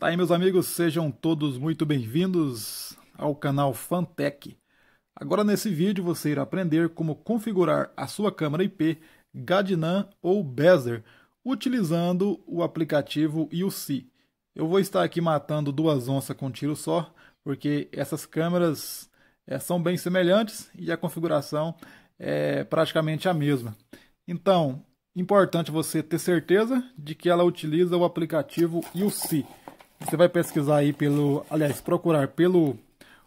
Tá aí, meus amigos, sejam todos muito bem-vindos ao canal Fantech. Agora, nesse vídeo, você irá aprender como configurar a sua câmera IP Gadnan ou Bezer utilizando o aplicativo UC. Eu vou estar aqui matando duas onças com um tiro só, porque essas câmeras é, são bem semelhantes e a configuração é praticamente a mesma. Então, importante você ter certeza de que ela utiliza o aplicativo UC. Você vai pesquisar aí pelo, aliás, procurar pelo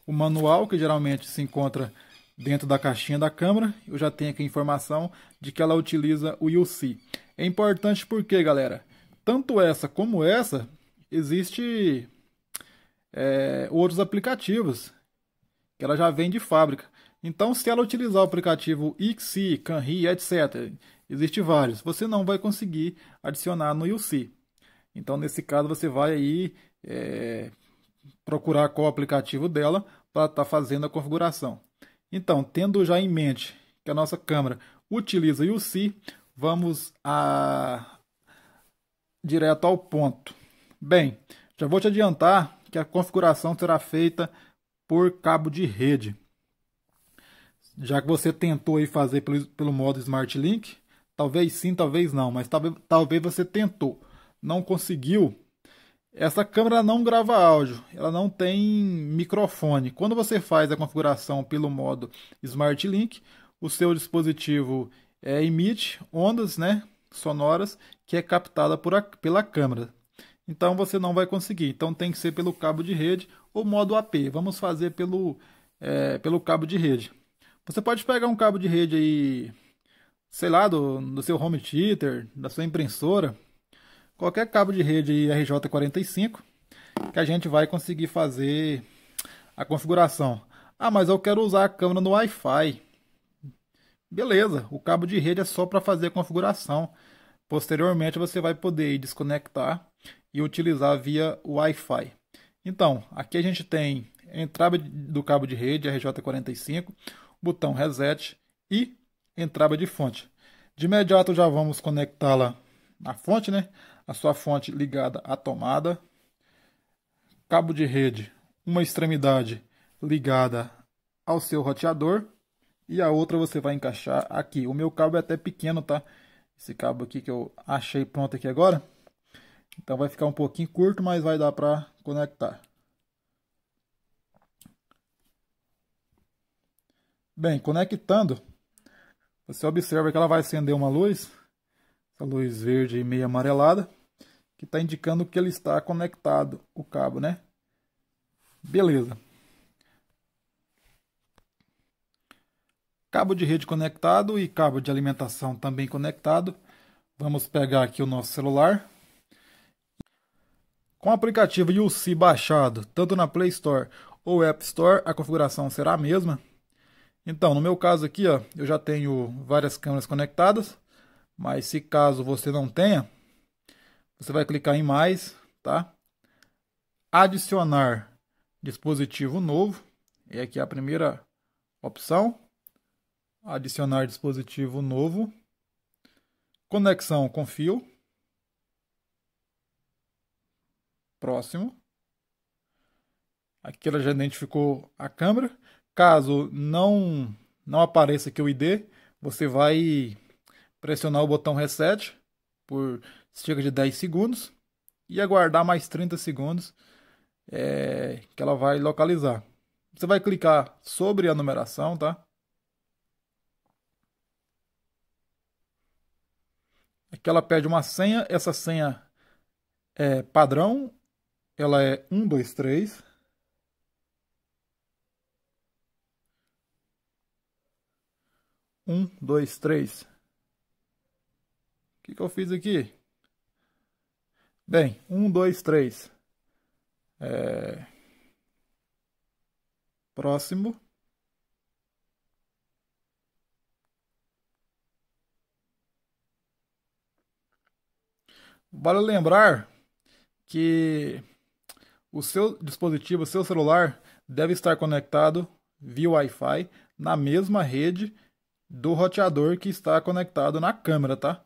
o manual que geralmente se encontra dentro da caixinha da câmera. Eu já tenho aqui a informação de que ela utiliza o UC. É importante porque, galera, tanto essa como essa existe é, outros aplicativos que ela já vem de fábrica. Então, se ela utilizar o aplicativo IXI, Canri, etc., existe vários, você não vai conseguir adicionar no UC. Então, nesse caso, você vai aí é, procurar qual aplicativo dela para estar tá fazendo a configuração. Então, tendo já em mente que a nossa câmera utiliza UC, vamos a... direto ao ponto. Bem, já vou te adiantar que a configuração será feita por cabo de rede. Já que você tentou aí fazer pelo, pelo modo Smart Link, talvez sim, talvez não, mas talvez, talvez você tentou não conseguiu, essa câmera não grava áudio, ela não tem microfone. Quando você faz a configuração pelo modo Smart Link, o seu dispositivo é, emite ondas né, sonoras que é captada por a, pela câmera. Então você não vai conseguir. Então tem que ser pelo cabo de rede ou modo AP. Vamos fazer pelo, é, pelo cabo de rede. Você pode pegar um cabo de rede aí, sei lá, do, do seu home theater, da sua impressora, qualquer cabo de rede RJ45 que a gente vai conseguir fazer a configuração. Ah, mas eu quero usar a câmera no Wi-Fi. Beleza, o cabo de rede é só para fazer a configuração. Posteriormente você vai poder desconectar e utilizar via Wi-Fi. Então, aqui a gente tem a entrada do cabo de rede RJ45, botão reset e entrada de fonte. De imediato já vamos conectá-la na fonte, né? a sua fonte ligada à tomada, cabo de rede, uma extremidade ligada ao seu roteador e a outra você vai encaixar aqui. O meu cabo é até pequeno, tá? Esse cabo aqui que eu achei pronto aqui agora. Então vai ficar um pouquinho curto, mas vai dar para conectar. Bem, conectando, você observa que ela vai acender uma luz essa luz verde e meio amarelada, que está indicando que ele está conectado o cabo, né? Beleza. Cabo de rede conectado e cabo de alimentação também conectado. Vamos pegar aqui o nosso celular. Com o aplicativo UC baixado, tanto na Play Store ou App Store, a configuração será a mesma. Então, no meu caso aqui, ó, eu já tenho várias câmeras conectadas. Mas se caso você não tenha, você vai clicar em mais, tá? Adicionar dispositivo novo. E aqui é a primeira opção. Adicionar dispositivo novo. Conexão com fio. Próximo. Aqui ela já identificou a câmera. Caso não não apareça aqui o ID, você vai pressionar o botão reset por cerca de 10 segundos e aguardar mais 30 segundos é, que ela vai localizar. Você vai clicar sobre a numeração, tá? Aqui ela pede uma senha, essa senha é padrão, ela é 123. Um, dois, três que, que eu fiz aqui? Bem, um, dois, três. É... Próximo. Vale lembrar que o seu dispositivo, o seu celular, deve estar conectado via Wi-Fi na mesma rede do roteador que está conectado na câmera, tá?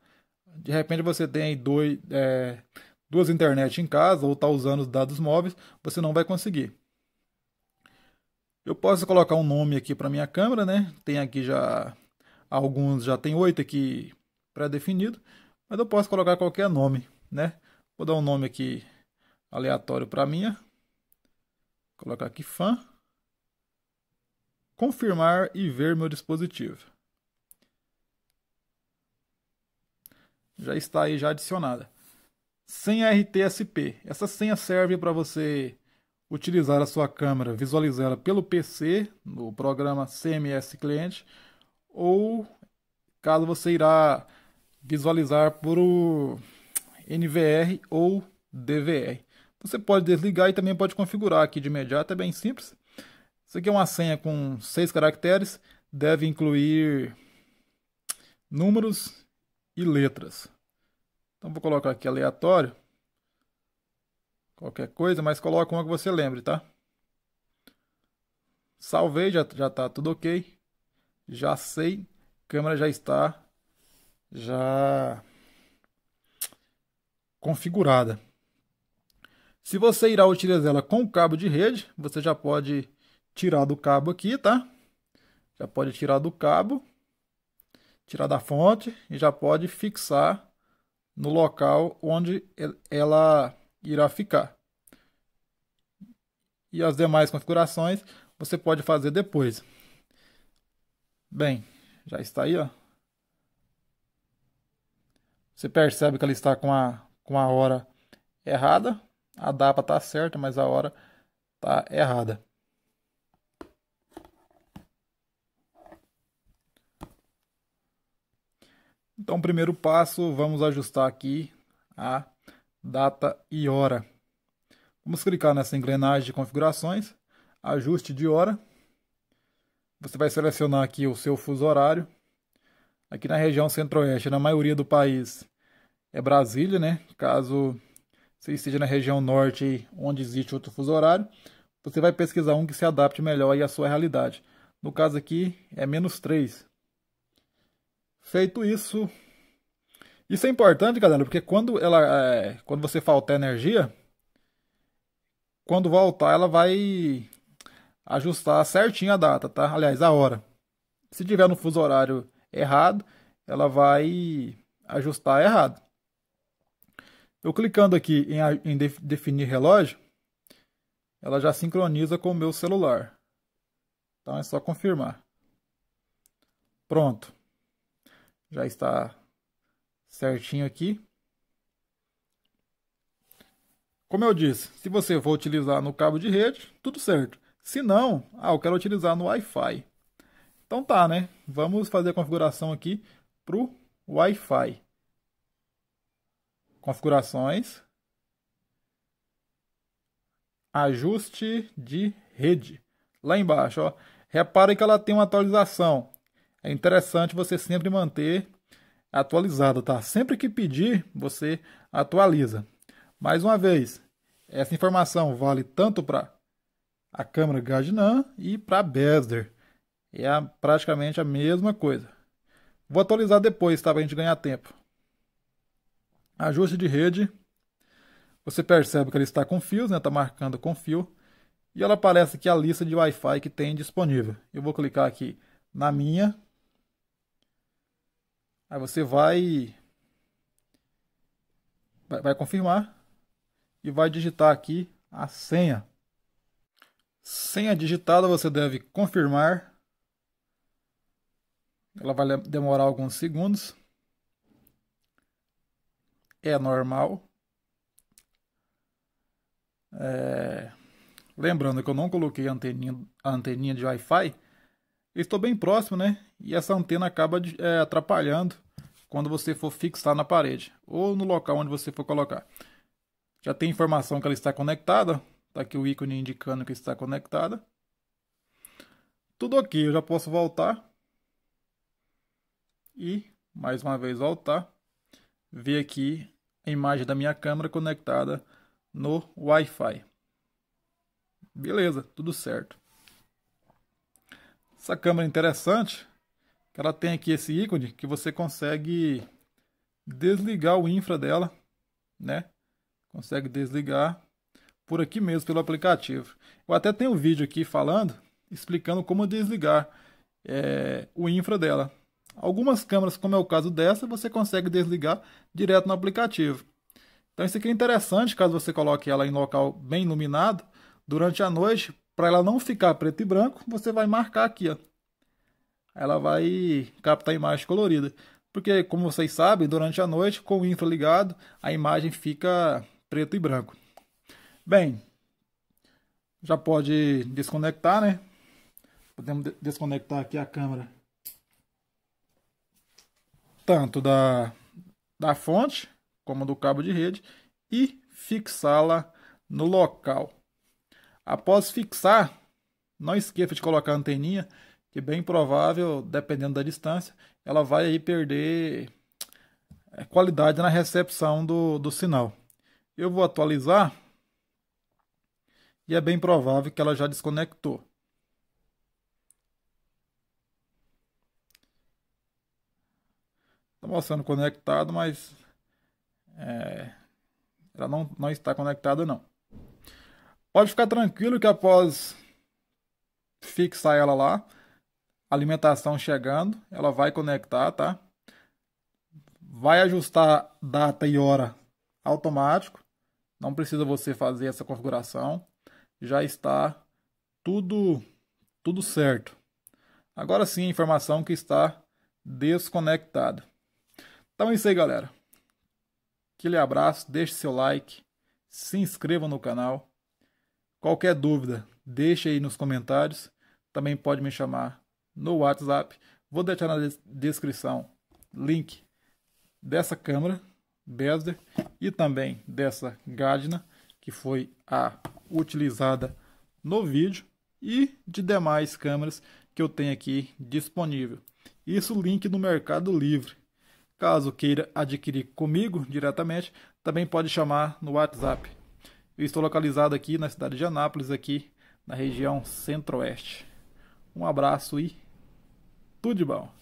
de repente você tem dois, é, duas internet em casa ou está usando os dados móveis, você não vai conseguir. Eu posso colocar um nome aqui para minha câmera, né? Tem aqui já alguns, já tem oito aqui pré-definido, mas eu posso colocar qualquer nome, né? Vou dar um nome aqui aleatório para minha. Vou colocar aqui fã. Confirmar e ver meu dispositivo. já está aí já adicionada. Senha RTSP. Essa senha serve para você utilizar a sua câmera, visualizá-la pelo PC, no programa CMS Cliente, ou caso você irá visualizar por NVR ou DVR. Você pode desligar e também pode configurar aqui de imediato, é bem simples. Isso aqui é uma senha com seis caracteres, deve incluir números e letras. Então vou colocar aqui aleatório. Qualquer coisa, mas coloca uma que você lembre, tá? Salvei, já, já tá tudo ok. Já sei, câmera já está já configurada. Se você irá utilizar ela com cabo de rede, você já pode tirar do cabo aqui, tá? Já pode tirar do cabo tirar da fonte e já pode fixar no local onde ela irá ficar. E as demais configurações você pode fazer depois. Bem, já está aí, ó. Você percebe que ela está com a, com a hora errada. A data está certa, mas a hora está errada. Então, primeiro passo, vamos ajustar aqui a data e hora. Vamos clicar nessa engrenagem de configurações, ajuste de hora. Você vai selecionar aqui o seu fuso horário. Aqui na região centro-oeste, na maioria do país, é Brasília, né? Caso você esteja na região norte, onde existe outro fuso horário, você vai pesquisar um que se adapte melhor à sua realidade. No caso aqui, é menos 3. Feito isso, isso é importante, galera, porque quando ela, é, quando você faltar energia, quando voltar ela vai ajustar certinho a data, tá? Aliás, a hora. Se tiver no fuso horário errado, ela vai ajustar errado. Eu clicando aqui em, em definir relógio, ela já sincroniza com o meu celular. Então é só confirmar. Pronto já está certinho aqui. Como eu disse, se você for utilizar no cabo de rede, tudo certo. Se não, ah, eu quero utilizar no Wi-Fi. Então tá, né? Vamos fazer a configuração aqui para o Wi-Fi. Configurações. Ajuste de rede. Lá embaixo, ó. Repare que ela tem uma atualização é interessante você sempre manter atualizado, tá? Sempre que pedir, você atualiza. Mais uma vez, essa informação vale tanto para a câmera Gagnan e para a Besder. É praticamente a mesma coisa. Vou atualizar depois, tá? Para a gente ganhar tempo. Ajuste de rede. Você percebe que ela está com fios, né? Está marcando com fio. E ela aparece aqui é a lista de Wi-Fi que tem disponível. Eu vou clicar aqui na minha Aí você vai, vai, confirmar e vai digitar aqui a senha. Senha digitada você deve confirmar. Ela vai demorar alguns segundos. É normal. É... Lembrando que eu não coloquei anteninha, a anteninha de Wi-Fi estou bem próximo, né? E essa antena acaba de, é, atrapalhando quando você for fixar na parede ou no local onde você for colocar. Já tem informação que ela está conectada. Está aqui o ícone indicando que está conectada. Tudo ok, eu já posso voltar. E, mais uma vez, voltar. Ver aqui a imagem da minha câmera conectada no Wi-Fi. Beleza, tudo certo. Essa câmera é interessante, que ela tem aqui esse ícone que você consegue desligar o infra dela, né? Consegue desligar por aqui mesmo, pelo aplicativo. Eu até tenho um vídeo aqui falando, explicando como desligar é, o infra dela. Algumas câmeras, como é o caso dessa, você consegue desligar direto no aplicativo. Então isso aqui é interessante, caso você coloque ela em local bem iluminado, durante a noite para ela não ficar preto e branco, você vai marcar aqui, ó. Ela vai captar a imagem colorida. Porque, como vocês sabem, durante a noite, com o infra ligado, a imagem fica preto e branco. Bem, já pode desconectar, né? Podemos desconectar aqui a câmera. Tanto da, da fonte, como do cabo de rede. E fixá-la no local. Após fixar, não esqueça de colocar a anteninha, que bem provável, dependendo da distância, ela vai aí perder eh, qualidade na recepção do, do sinal. Eu vou atualizar e é bem provável que ela já desconectou. Está mostrando conectado, mas é, ela não, não está conectada não. Pode ficar tranquilo que após fixar ela lá, alimentação chegando, ela vai conectar, tá? Vai ajustar data e hora automático. Não precisa você fazer essa configuração. Já está tudo tudo certo. Agora sim, a informação que está desconectada. Então é isso aí, galera. Aquele abraço, deixe seu like, se inscreva no canal Qualquer dúvida, deixa aí nos comentários. Também pode me chamar no WhatsApp. Vou deixar na des descrição link dessa câmera Besder e também dessa Gardner que foi a utilizada no vídeo e de demais câmeras que eu tenho aqui disponível. Isso link no Mercado Livre. Caso queira adquirir comigo diretamente, também pode chamar no WhatsApp eu estou localizado aqui na cidade de Anápolis, aqui na região centro-oeste. Um abraço e tudo de bom!